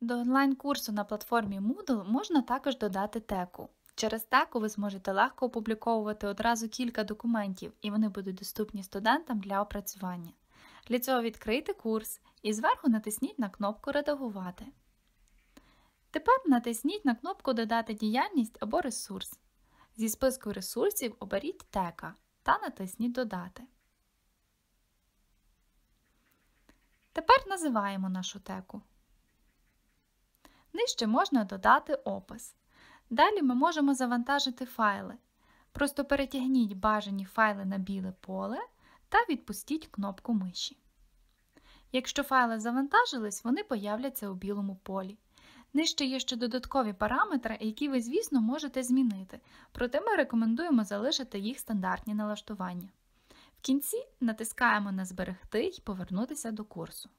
До онлайн-курсу на платформі Moodle можна також додати теку. Через теку ви зможете легко опубліковувати одразу кілька документів, і вони будуть доступні студентам для опрацювання. Для цього відкрийте курс і зверху натисніть на кнопку Редагувати. Тепер натисніть на кнопку Додати діяльність або ресурс. Зі списку ресурсів оберіть Тека та натисніть Додати. Тепер називаємо нашу теку. Нижче можна додати опис. Далі ми можемо завантажити файли. Просто перетягніть бажані файли на біле поле та відпустіть кнопку миші. Якщо файли завантажились, вони появляться у білому полі. Нижче є ще додаткові параметри, які ви, звісно, можете змінити, проте ми рекомендуємо залишити їх стандартні налаштування. В кінці натискаємо на Зберегти і повернутися до курсу.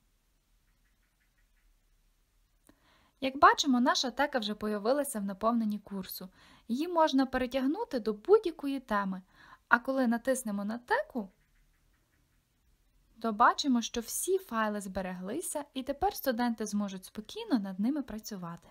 Як бачимо, наша тека вже появилася в наповненні курсу. Її можна перетягнути до будь-якої теми. А коли натиснемо на теку, то бачимо, що всі файли збереглися, і тепер студенти зможуть спокійно над ними працювати.